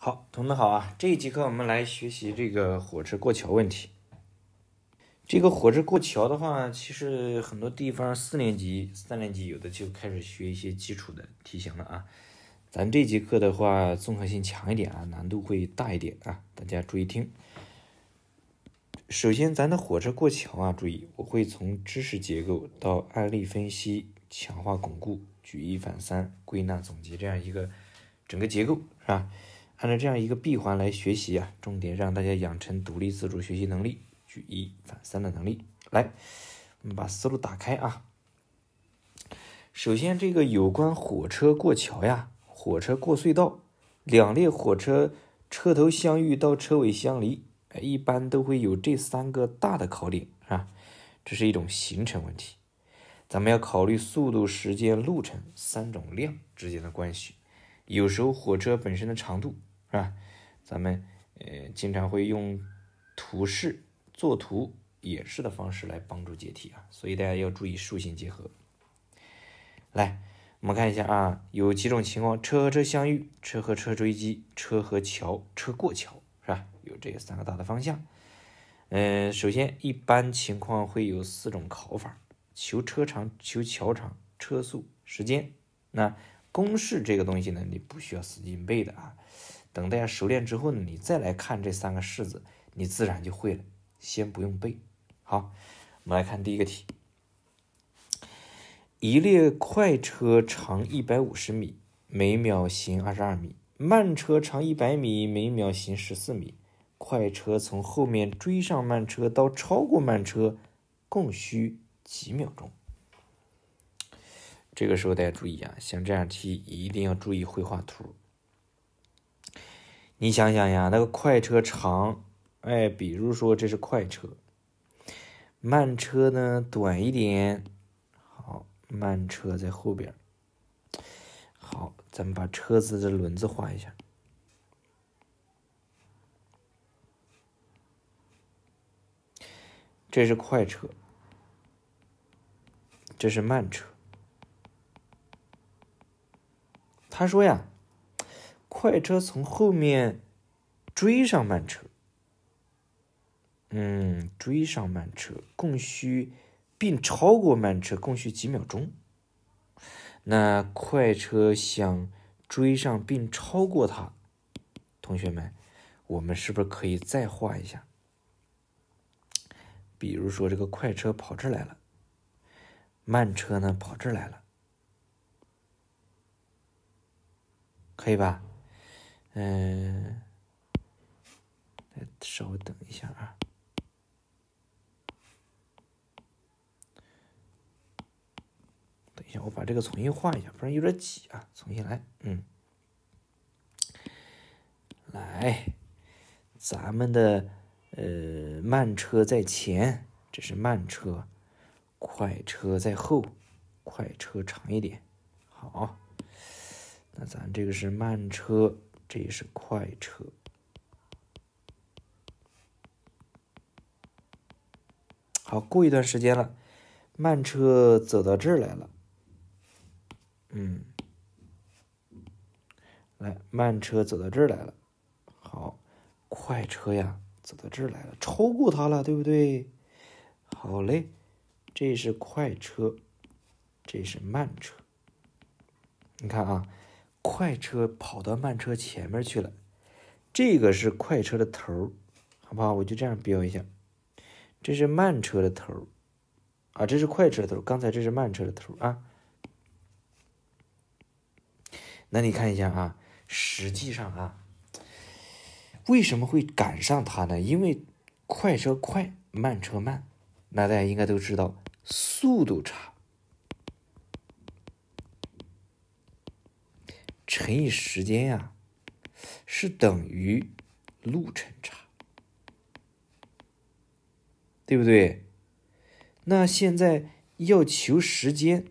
好，同学们好啊！这一节课我们来学习这个火车过桥问题。这个火车过桥的话，其实很多地方四年级、三年级有的就开始学一些基础的题型了啊。咱这节课的话，综合性强一点啊，难度会大一点啊，大家注意听。首先，咱的火车过桥啊，注意，我会从知识结构到案例分析、强化巩固、举一反三、归纳总结这样一个整个结构，是吧？按照这样一个闭环来学习啊，重点让大家养成独立自主学习能力、举一反三的能力。来，我们把思路打开啊。首先，这个有关火车过桥呀、火车过隧道、两列火车车头相遇到车尾相离，哎，一般都会有这三个大的考点是吧？这是一种行程问题，咱们要考虑速度、时间、路程三种量之间的关系。有时候火车本身的长度。是吧？咱们呃经常会用图示、作图、演示的方式来帮助解题啊，所以大家要注意数形结合。来，我们看一下啊，有几种情况：车和车相遇，车和车追击，车和桥车过桥，是吧？有这三个大的方向。嗯，首先一般情况会有四种考法：求车长、求桥长、车速、时间。那公式这个东西呢，你不需要死记硬背的啊。等大家熟练之后呢，你再来看这三个式子，你自然就会了。先不用背。好，我们来看第一个题。一列快车长一百五十米，每秒行二十二米；慢车长一百米，每秒行十四米。快车从后面追上慢车到超过慢车，共需几秒钟？这个时候大家注意啊，像这样题一定要注意绘画图。你想想呀，那个快车长，哎，比如说这是快车，慢车呢短一点，好，慢车在后边儿。好，咱们把车子的轮子画一下。这是快车，这是慢车。他说呀。快车从后面追上慢车，嗯，追上慢车共需并超过慢车共需几秒钟？那快车想追上并超过它，同学们，我们是不是可以再画一下？比如说这个快车跑这来了，慢车呢跑这来了，可以吧？嗯，来，稍等一下啊！等一下，我把这个重新画一下，不然有点挤啊。重新来，嗯，来，咱们的呃慢车在前，这是慢车，快车在后，快车长一点。好，那咱这个是慢车。这也是快车，好，过一段时间了，慢车走到这儿来了，嗯，来，慢车走到这儿来了，好，快车呀，走到这儿来了，超过它了，对不对？好嘞，这是快车，这是慢车，你看啊。快车跑到慢车前面去了，这个是快车的头，好不好？我就这样标一下，这是慢车的头，啊，这是快车头，刚才这是慢车的头啊。那你看一下啊，实际上啊，为什么会赶上它呢？因为快车快，慢车慢，那大家应该都知道，速度差。乘以时间呀，是等于路程差，对不对？那现在要求时间，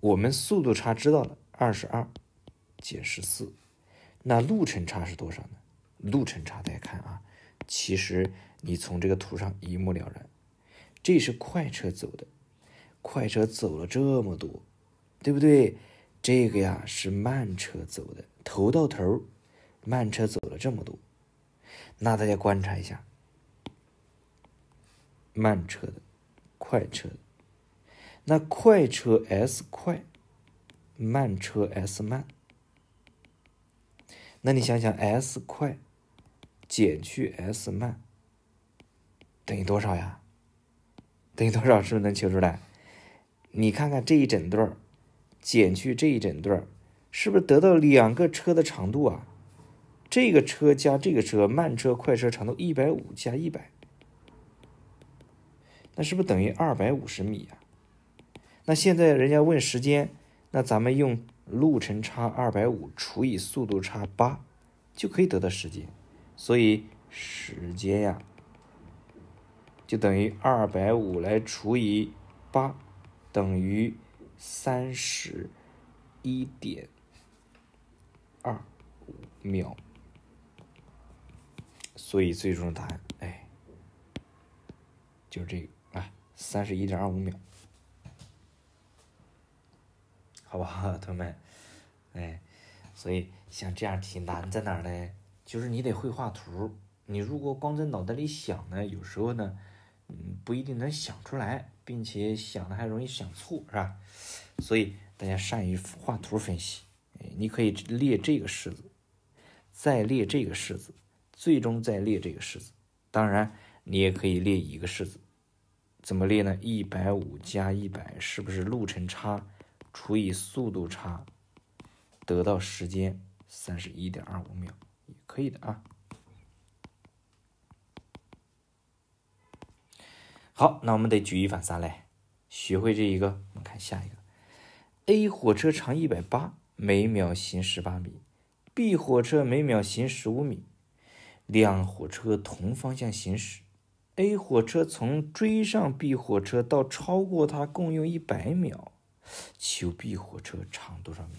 我们速度差知道了，二十二减十四，那路程差是多少呢？路程差大家看啊，其实你从这个图上一目了然，这是快车走的，快车走了这么多，对不对？这个呀是慢车走的，头到头，慢车走了这么多，那大家观察一下，慢车的，快车的，那快车 S 快，慢车 S 慢，那你想想 S 快减去 S 慢等于多少呀？等于多少是不是能求出来？你看看这一整段减去这一整段儿，是不是得到两个车的长度啊？这个车加这个车，慢车快车长度一百五加一百，那是不是等于二百五十米呀？那现在人家问时间，那咱们用路程差二百五除以速度差八，就可以得到时间。所以时间呀，就等于二百五来除以八，等于。三十一点二五秒，所以最终答案，哎，就是这个，啊，三十一点二五秒，好不好，同学们？哎，所以像这样题难在哪儿呢？就是你得会画图，你如果光在脑袋里想呢，有时候呢，嗯，不一定能想出来。并且想的还容易想错，是吧？所以大家善于画图分析。哎，你可以列这个式子，再列这个式子，最终再列这个式子。当然，你也可以列一个式子。怎么列呢？一百五加一百，是不是路程差除以速度差得到时间？三十一点二五秒也可以的啊。好，那我们得举一反三嘞，学会这一个，我们看下一个。A 火车长一百八，每秒行十八米；B 火车每秒行十五米，两火车同方向行驶，A 火车从追上 B 火车到超过它共用一百秒，求 B 火车长多少米？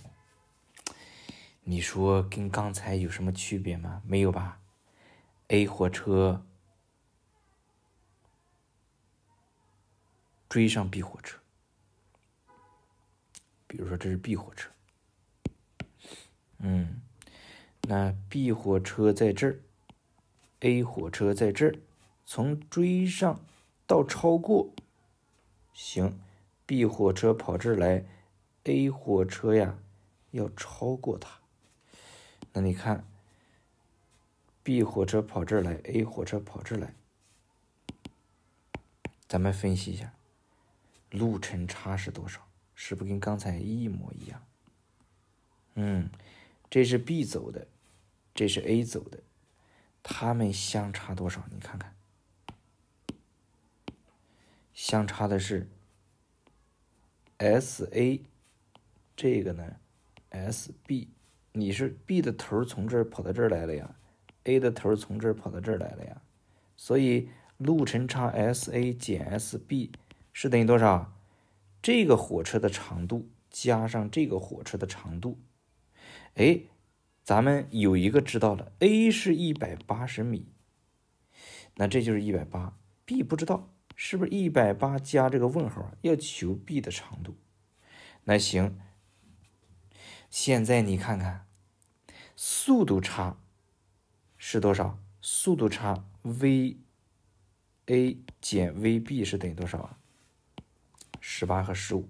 你说跟刚才有什么区别吗？没有吧？A 火车。追上 B 火车，比如说这是 B 火车，嗯，那 B 火车在这儿，A 火车在这儿，从追上到超过，行，B 火车跑这儿来，A 火车呀要超过它，那你看，B 火车跑这儿来，A 火车跑这儿来，咱们分析一下。路程差是多少？是不是跟刚才一模一样？嗯，这是 B 走的，这是 A 走的，它们相差多少？你看看，相差的是 S A，这个呢 S B，你是 B 的头从这儿跑到这儿来了呀，A 的头从这儿跑到这儿来了呀，所以路程差 S A 减 S B。是等于多少？这个火车的长度加上这个火车的长度，哎，咱们有一个知道了，a 是一百八十米，那这就是一百八，b 不知道是不是一百八加这个问号？要求 b 的长度，那行，现在你看看，速度差是多少？速度差 v a 减 v b 是等于多少？十八和十五，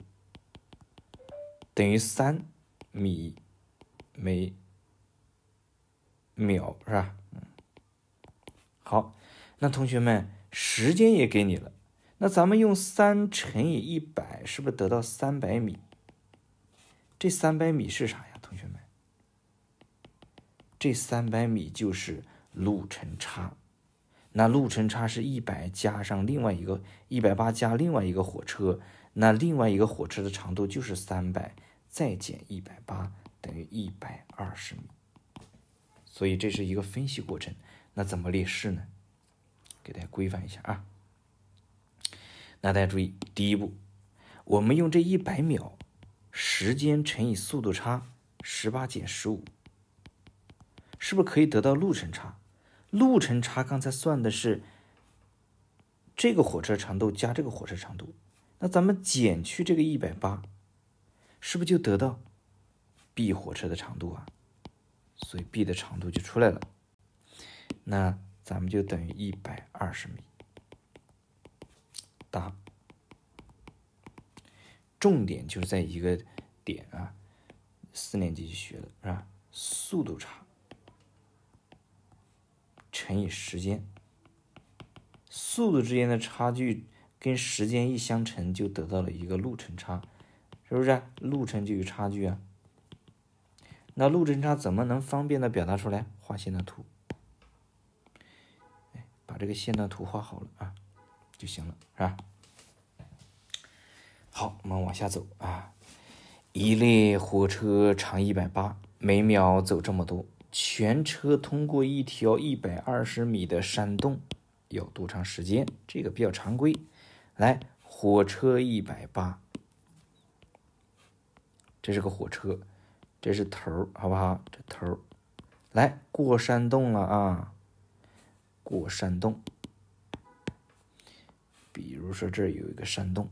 等于三米每秒是吧？嗯，好，那同学们时间也给你了，那咱们用三乘以一百，是不是得到三百米？这三百米是啥呀，同学们？这三百米就是路程差，那路程差是一百加上另外一个一百八加另外一个火车。那另外一个火车的长度就是三百，再减一百八等于一百二十米。所以这是一个分析过程。那怎么列式呢？给大家规范一下啊。那大家注意，第一步，我们用这一百秒时间乘以速度差十八减十五，是不是可以得到路程差？路程差刚才算的是这个火车长度加这个火车长度。那咱们减去这个一百八，是不是就得到 B 火车的长度啊？所以 B 的长度就出来了。那咱们就等于一百二十米。答。重点就是在一个点啊，四年级就学了是吧？速度差乘以时间，速度之间的差距。跟时间一相乘，就得到了一个路程差，是不是？路程就有差距啊？那路程差怎么能方便的表达出来？画线段图，哎，把这个线段图画好了啊，就行了，是吧？好，我们往下走啊。一列火车长一百八，每秒走这么多，全车通过一条一百二十米的山洞要多长时间？这个比较常规。来，火车一百八，这是个火车，这是头儿，好不好？这头儿来过山洞了啊，过山洞。比如说，这儿有一个山洞，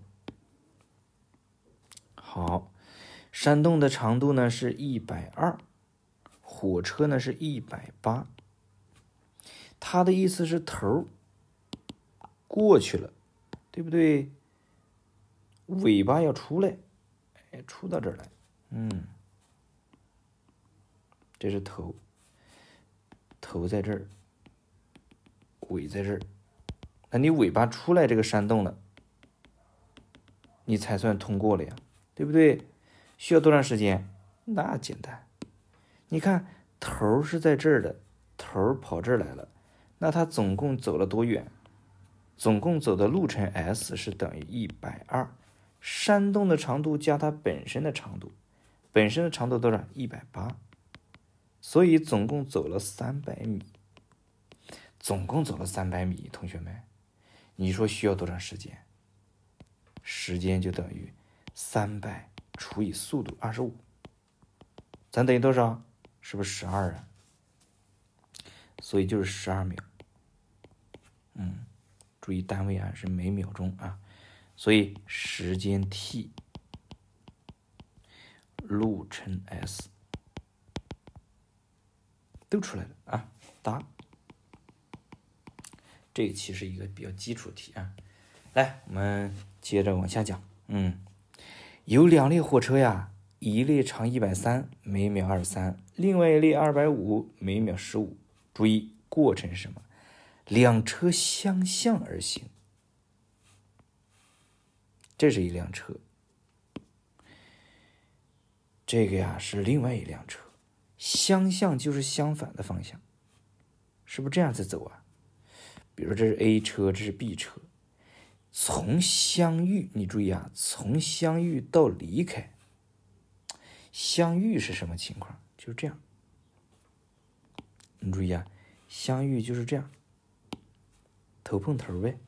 好，山洞的长度呢是一百二，火车呢是一百八，他的意思是头儿过去了。对不对？尾巴要出来，哎，出到这儿来，嗯，这是头，头在这儿，尾在这儿。那你尾巴出来这个山洞了，你才算通过了呀，对不对？需要多长时间？那简单，你看头是在这儿的，头跑这儿来了，那它总共走了多远？总共走的路程 s 是等于一百二，山洞的长度加它本身的长度，本身的长度多少？一百八，所以总共走了三百米。总共走了三百米，同学们，你说需要多长时间？时间就等于三百除以速度二十五，咱等于多少？是不是十二啊？所以就是十二秒。嗯。注意单位啊，是每秒钟啊，所以时间 t，路程 s 都出来了啊。答，这期是一个比较基础题啊。来，我们接着往下讲。嗯，有两列火车呀，一列长一百三，每秒二三；另外一列二百五，每秒十五。注意过程是什么？两车相向而行，这是一辆车，这个呀是另外一辆车。相向就是相反的方向，是不是这样子走啊？比如这是 A 车，这是 B 车，从相遇，你注意啊，从相遇到离开，相遇是什么情况？就是这样，你注意啊，相遇就是这样。头碰头呗，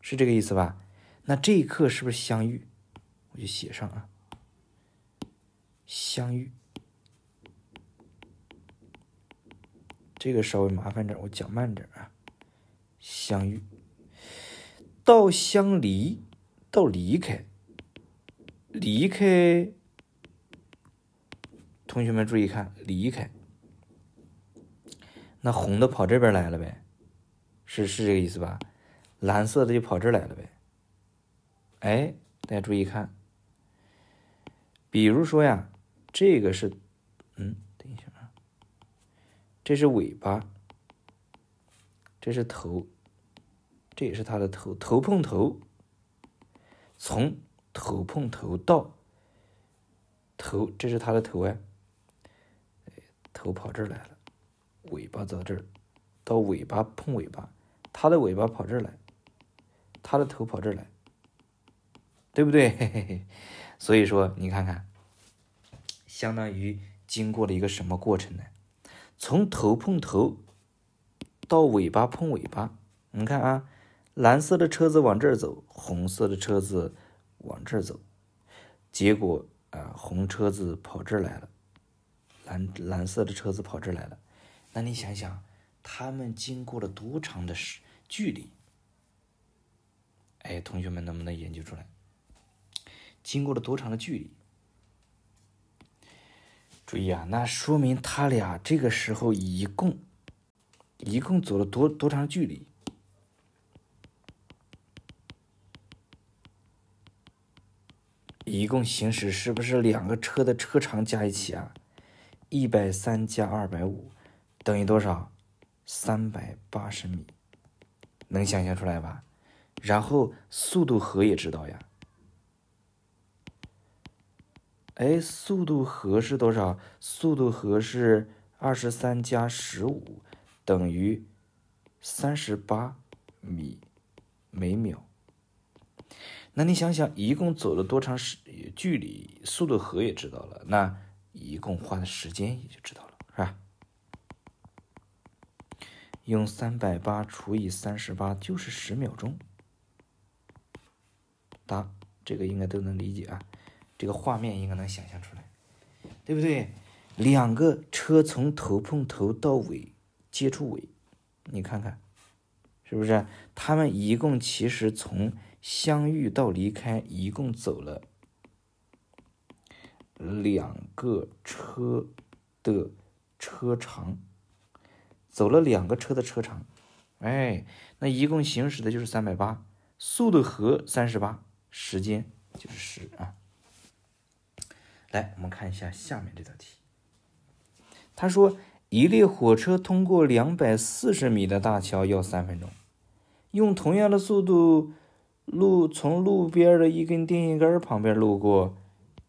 是这个意思吧？那这一刻是不是相遇？我就写上啊，相遇。这个稍微麻烦点，我讲慢点啊。相遇到相离，到离开，离开。同学们注意看，离开。那红的跑这边来了呗。是是这个意思吧？蓝色的就跑这儿来了呗。哎，大家注意看，比如说呀，这个是，嗯，等一下啊，这是尾巴，这是头，这也是它的头，头碰头，从头碰头到头，这是它的头哎，头跑这儿来了，尾巴到这儿，到尾巴碰尾巴。它的尾巴跑这儿来，它的头跑这儿来，对不对？所以说，你看看，相当于经过了一个什么过程呢？从头碰头到尾巴碰尾巴。你看啊，蓝色的车子往这儿走，红色的车子往这儿走，结果啊，红车子跑这儿来了，蓝蓝色的车子跑这儿来了。那你想想，他们经过了多长的时？距离，哎，同学们能不能研究出来？经过了多长的距离？注意啊，那说明他俩这个时候一共一共走了多多长距离？一共行驶是不是两个车的车长加一起啊？一百三加二百五等于多少？三百八十米。能想象出来吧？然后速度和也知道呀。哎，速度和是多少？速度和是二十三加十五，等于三十八米每秒。那你想想，一共走了多长时距离？速度和也知道了，那一共花的时间也就知道了。用三百八除以三十八就是十秒钟。答，这个应该都能理解啊，这个画面应该能想象出来，对不对？两个车从头碰头到尾接触尾，你看看，是不是？他们一共其实从相遇到离开，一共走了两个车的车长。走了两个车的车长，哎，那一共行驶的就是三百八，速度和三十八，时间就是十啊。来，我们看一下下面这道题。他说，一列火车通过两百四十米的大桥要三分钟，用同样的速度路从路边的一根电线杆旁边路过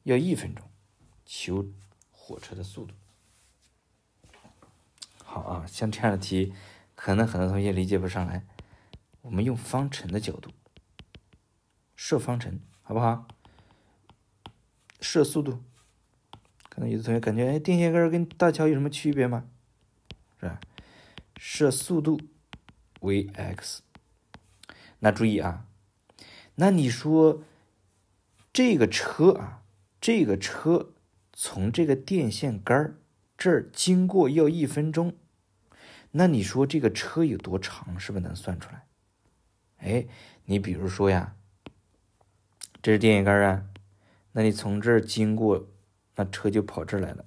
要一分钟，求火车的速度。好啊，像这样的题，可能很多同学理解不上来。我们用方程的角度设方程，好不好？设速度，可能有的同学感觉，哎，电线杆跟大桥有什么区别吗？是吧？设速度为 x。那注意啊，那你说这个车啊，这个车从这个电线杆这儿经过要一分钟。那你说这个车有多长，是不是能算出来？哎，你比如说呀，这是电线杆啊，那你从这儿经过，那车就跑这儿来了，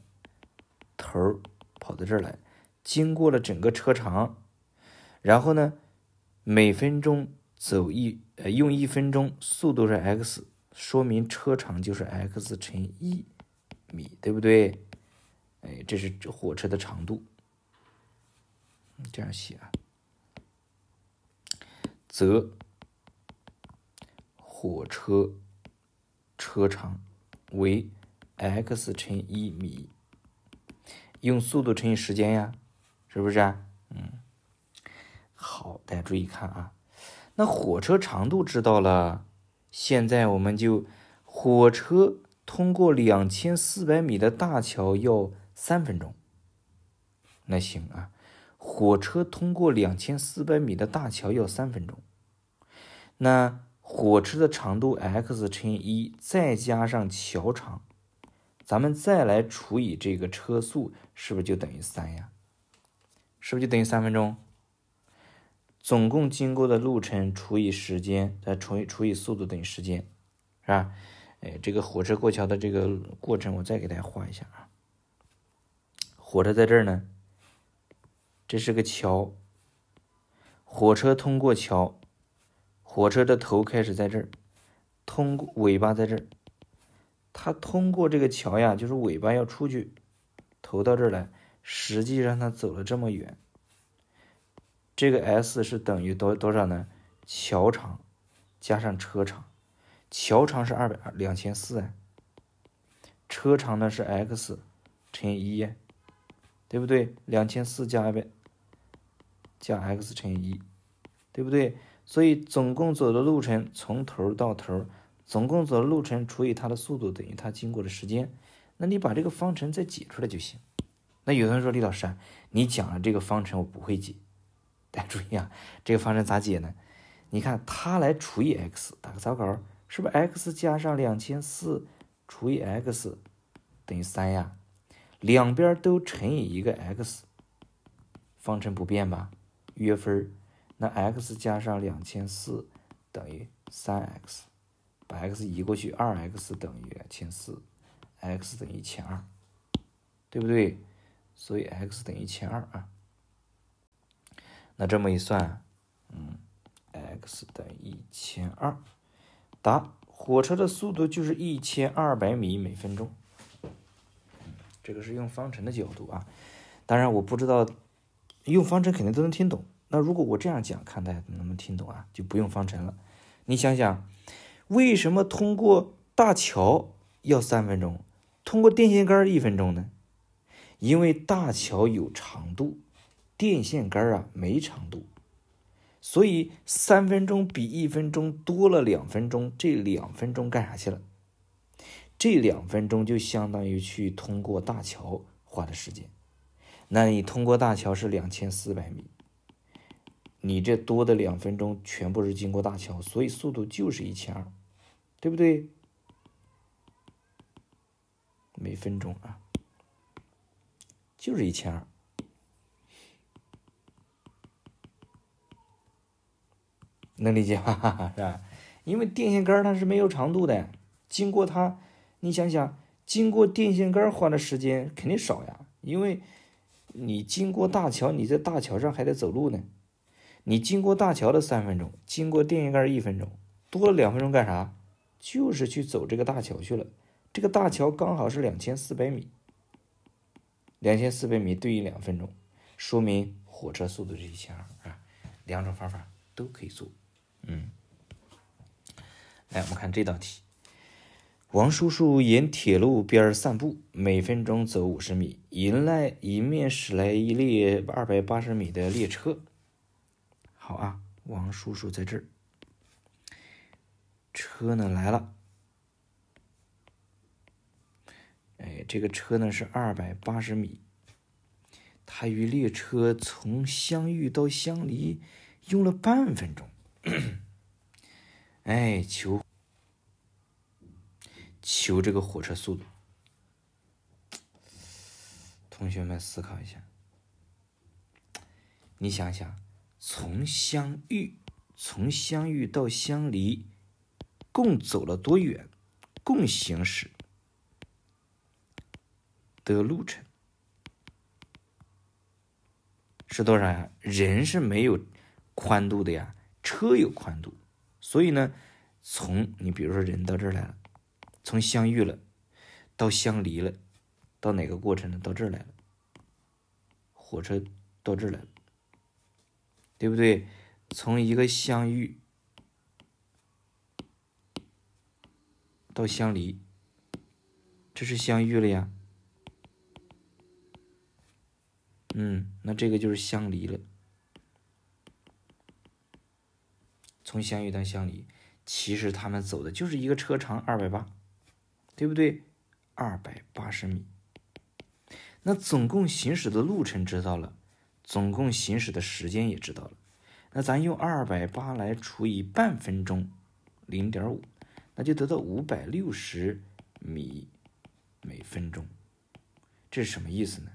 头儿跑到这儿来，经过了整个车长，然后呢，每分钟走一呃用一分钟速度是 x，说明车长就是 x 乘一米，对不对？哎，这是火车的长度。这样写啊，则火车车长为 x 乘一米，用速度乘以时间呀，是不是啊？嗯，好，大家注意看啊，那火车长度知道了，现在我们就火车通过两千四百米的大桥要三分钟，那行啊。火车通过两千四百米的大桥要三分钟，那火车的长度 x 乘以一，再加上桥长，咱们再来除以这个车速，是不是就等于三呀？是不是就等于三分钟？总共经过的路程除以时间，再除以除以速度等于时间，是吧？哎，这个火车过桥的这个过程，我再给大家画一下啊。火车在这儿呢。这是个桥，火车通过桥，火车的头开始在这儿，通过尾巴在这儿，它通过这个桥呀，就是尾巴要出去，头到这儿来，实际上它走了这么远，这个 S 是等于多多少呢？桥长加上车长，桥长是二百二两千四，车长呢是 x 乘以一。对不对？两千四加呗，加 x 乘以一，对不对？所以总共走的路程从头到头，总共走的路程除以它的速度等于它经过的时间。那你把这个方程再解出来就行。那有的人说李老师，你讲了这个方程我不会解。大家注意啊，这个方程咋解呢？你看它来除以 x，打个草稿，是不是 x 加上两千四除以 x 等于三呀？两边都乘以一个 x，方程不变吧。约分，那 x 加上两千四等于三 x，把 x 移过去，二 x 等于两千四，x 等于一千二，对不对？所以 x 等于一千二啊。那这么一算，嗯，x 等于一千二。答，火车的速度就是一千二百米每分钟。这个是用方程的角度啊，当然我不知道用方程肯定都能听懂。那如果我这样讲，看大家能不能听懂啊？就不用方程了。你想想，为什么通过大桥要三分钟，通过电线杆一分钟呢？因为大桥有长度，电线杆啊没长度，所以三分钟比一分钟多了两分钟，这两分钟干啥去了？这两分钟就相当于去通过大桥花的时间，那你通过大桥是两千四百米，你这多的两分钟全部是经过大桥，所以速度就是一千二，对不对？每分钟啊，就是一千二，能理解吧？是吧？因为电线杆它是没有长度的，经过它。你想想，经过电线杆花的时间肯定少呀，因为你经过大桥，你在大桥上还得走路呢。你经过大桥的三分钟，经过电线杆一分钟，多了两分钟干啥？就是去走这个大桥去了。这个大桥刚好是两千四百米，两千四百米对应两分钟，说明火车速度是一千二啊。两种方法都可以做，嗯。来，我们看这道题。王叔叔沿铁路边散步，每分钟走五十米。迎来迎面驶来一列二百八十米的列车。好啊，王叔叔在这儿。车呢来了。哎，这个车呢是二百八十米。它与列车从相遇到相离用了半分钟。哎，求。求这个火车速度，同学们思考一下，你想想，从相遇，从相遇到相离，共走了多远？共行驶的路程是多少呀？人是没有宽度的呀，车有宽度，所以呢，从你比如说人到这儿来了。从相遇了，到相离了，到哪个过程呢？到这儿来了，火车到这儿来了，对不对？从一个相遇到相离，这是相遇了呀，嗯，那这个就是相离了。从相遇到相离，其实他们走的就是一个车长二百八。对不对？二百八十米，那总共行驶的路程知道了，总共行驶的时间也知道了，那咱用二百八来除以半分钟零点五，那就得到五百六十米每分钟。这是什么意思呢？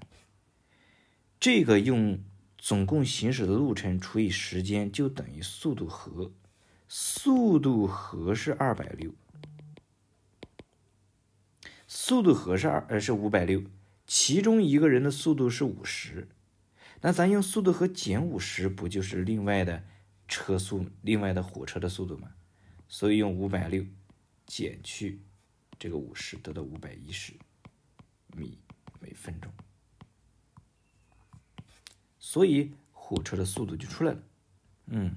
这个用总共行驶的路程除以时间，就等于速度和，速度和是二百六。速度和是二呃是五百六，其中一个人的速度是五十，那咱用速度和减五十，不就是另外的车速，另外的火车的速度吗？所以用五百六减去这个五十，得到五百一十米每分钟，所以火车的速度就出来了，嗯。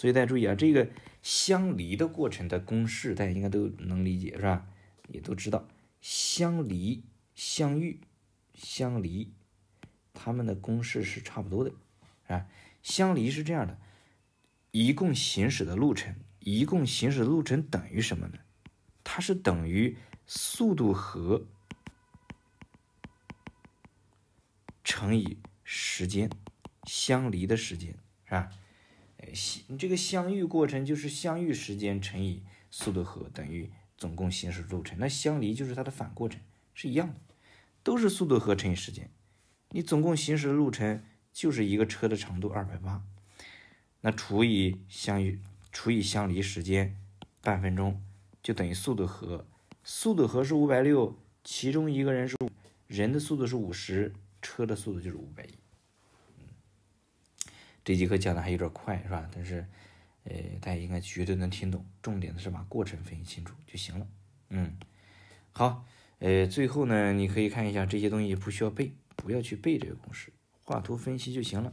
所以大家注意啊，这个相离的过程的公式，大家应该都能理解是吧？也都知道相离、相遇、相离，它们的公式是差不多的，啊，相离是这样的，一共行驶的路程，一共行驶的路程等于什么呢？它是等于速度和乘以时间，相离的时间，是吧？你这个相遇过程就是相遇时间乘以速度和等于总共行驶路程，那相离就是它的反过程，是一样的，都是速度和乘以时间。你总共行驶的路程就是一个车的长度二百八，那除以相遇除以相离时间半分钟，就等于速度和。速度和是五百六，其中一个人是人的速度是五十，车的速度就是五百一。这节课讲的还有点快，是吧？但是，呃，大家应该绝对能听懂，重点的是把过程分析清楚就行了。嗯，好，呃，最后呢，你可以看一下这些东西，不需要背，不要去背这个公式，画图分析就行了。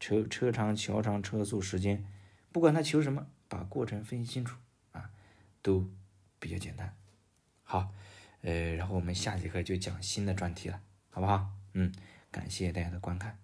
车车长、桥长、车速、时间，不管他求什么，把过程分析清楚啊，都比较简单。好，呃，然后我们下节课就讲新的专题了，好不好？嗯，感谢大家的观看。